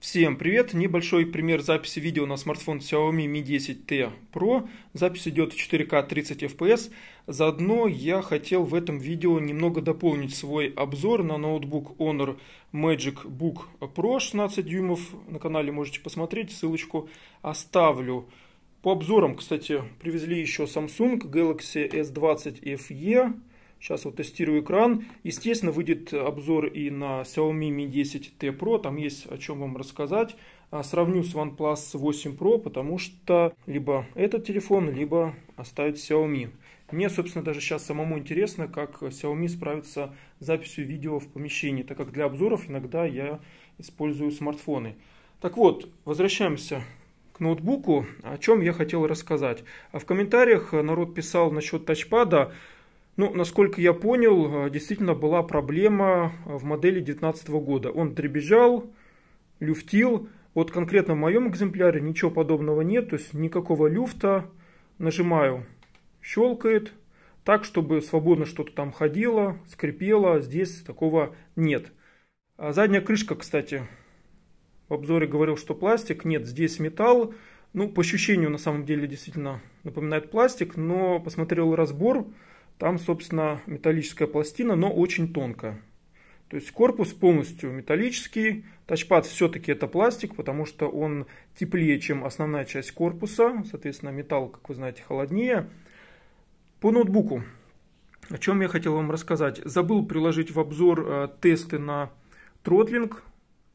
Всем привет! Небольшой пример записи видео на смартфон Xiaomi Mi 10T Pro. Запись идет в 4К 30 FPS. Заодно я хотел в этом видео немного дополнить свой обзор на ноутбук Honor Magic Book Pro 16 дюймов. На канале можете посмотреть, ссылочку оставлю. По обзорам, кстати, привезли еще Samsung Galaxy S20 FE Сейчас вот тестирую экран. Естественно, выйдет обзор и на Xiaomi Mi 10T Pro. Там есть о чем вам рассказать. А, сравню с OnePlus 8 Pro, потому что либо этот телефон, либо оставить Xiaomi. Мне, собственно, даже сейчас самому интересно, как Xiaomi справится с записью видео в помещении, так как для обзоров иногда я использую смартфоны. Так вот, возвращаемся к ноутбуку, о чем я хотел рассказать. В комментариях народ писал насчет тачпада, ну, насколько я понял, э, действительно была проблема э, в модели 2019 года. Он дребезжал, люфтил. Вот конкретно в моем экземпляре ничего подобного нет, то есть никакого люфта. Нажимаю, щелкает, так, чтобы свободно что-то там ходило, скрипело. А здесь такого нет. А задняя крышка, кстати, в обзоре говорил, что пластик. Нет, здесь металл. Ну, по ощущению, на самом деле, действительно напоминает пластик, но посмотрел разбор, там, собственно, металлическая пластина, но очень тонкая. То есть корпус полностью металлический. Тачпад все-таки это пластик, потому что он теплее, чем основная часть корпуса. Соответственно, металл, как вы знаете, холоднее. По ноутбуку. О чем я хотел вам рассказать. Забыл приложить в обзор э, тесты на тротлинг.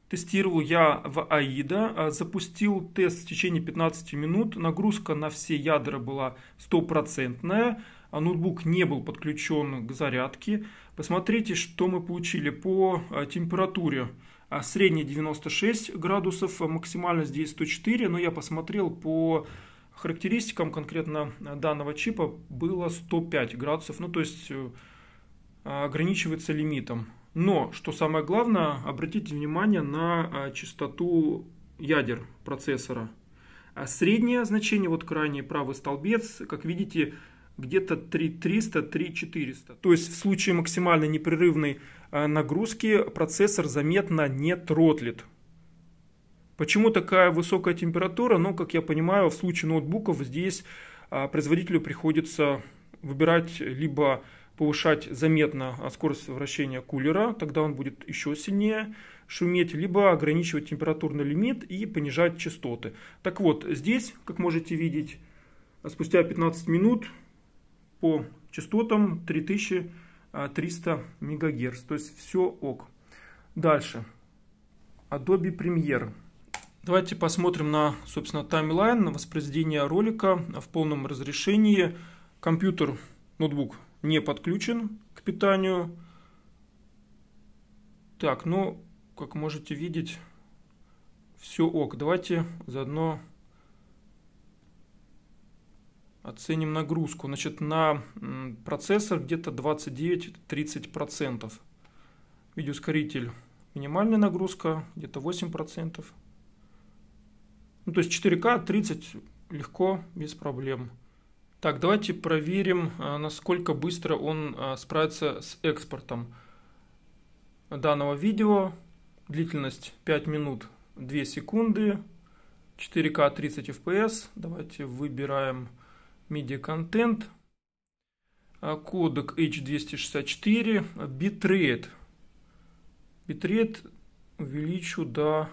Тестировал я в AIDA, э, запустил тест в течение 15 минут, нагрузка на все ядра была стопроцентная, а ноутбук не был подключен к зарядке. Посмотрите, что мы получили по а, температуре. А, Средняя 96 градусов, а максимально здесь 104, но я посмотрел по характеристикам конкретно данного чипа было 105 градусов, ну то есть э, ограничивается лимитом. Но, что самое главное, обратите внимание на частоту ядер процессора. среднее значение, вот крайний правый столбец, как видите, где-то 3300-3400. То есть в случае максимально непрерывной э, нагрузки процессор заметно не тротлит. Почему такая высокая температура? Ну, как я понимаю, в случае ноутбуков здесь э, производителю приходится выбирать либо повышать заметно э, скорость вращения кулера, тогда он будет еще сильнее шуметь, либо ограничивать температурный лимит и понижать частоты. Так вот, здесь, как можете видеть, спустя 15 минут по частотам 3300 МГц. То есть все ок. Дальше. Adobe Premiere. Давайте посмотрим на, собственно, таймлайн, на воспроизведение ролика в полном разрешении. Компьютер, ноутбук не подключен к питанию. Так, ну, как можете видеть, все ок. Давайте заодно Оценим нагрузку. Значит, на процессор где-то 29-30%. Видеоускоритель минимальная нагрузка, где-то 8%. Ну, то есть 4К 30 легко, без проблем. Так, давайте проверим, э, насколько быстро он э, справится с экспортом данного видео. Длительность 5 минут 2 секунды, 4К 30 FPS. Давайте выбираем Медиа-контент, а, кодек H264, битрейт. Битрейт увеличу до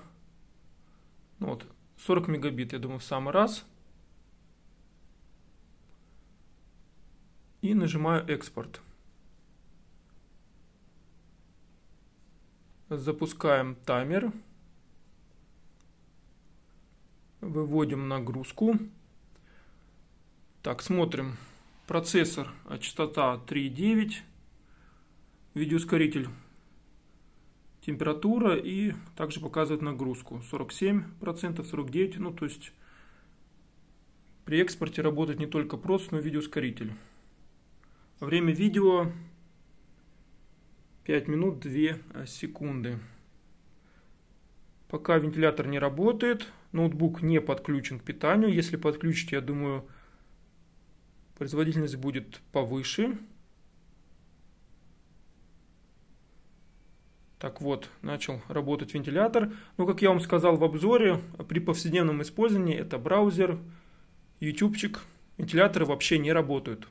ну вот, 40 мегабит, я думаю, в самый раз. И нажимаю экспорт. Запускаем таймер. Выводим нагрузку. Так, смотрим. Процессор, а частота 3.9, видеоускоритель, температура и также показывает нагрузку 47%, 49%, ну то есть при экспорте работает не только проц, но и видеоускоритель. Время видео 5 минут 2 а, секунды. Пока вентилятор не работает, ноутбук не подключен к питанию. Если подключите, я думаю, производительность будет повыше. Так вот, начал работать вентилятор. Но, ну, как я вам сказал в обзоре, при повседневном использовании это браузер, ютубчик, вентиляторы вообще не работают.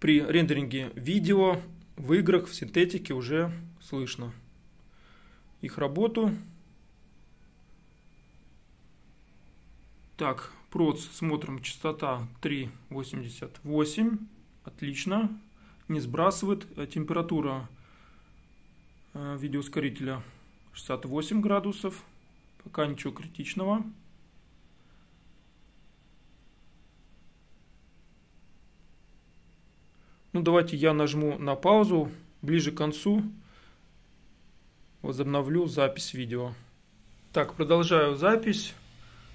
При рендеринге видео в играх, в синтетике уже слышно их работу. Так, Проц смотрим частота 3,88. Отлично. Не сбрасывает. Э, температура э, видеоускорителя 68 градусов. Пока ничего критичного. Ну, давайте я нажму на паузу. Ближе к концу возобновлю запись видео. Так, продолжаю запись.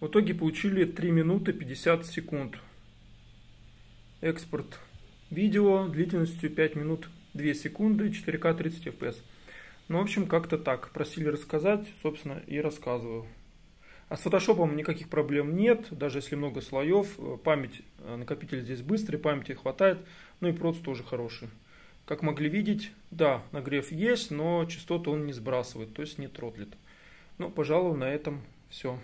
В итоге получили 3 минуты 50 секунд. Экспорт видео длительностью 5 минут 2 секунды, 4К 30 FPS. Ну, в общем, как-то так. Просили рассказать, собственно, и рассказываю. А с фотошопом никаких проблем нет, даже если много слоев. Память, э, накопитель здесь быстрый, памяти хватает. Ну и проц тоже хороший. Как могли видеть, да, нагрев есть, но частоту он не сбрасывает, то есть не тротлит. Ну, пожалуй, на этом все.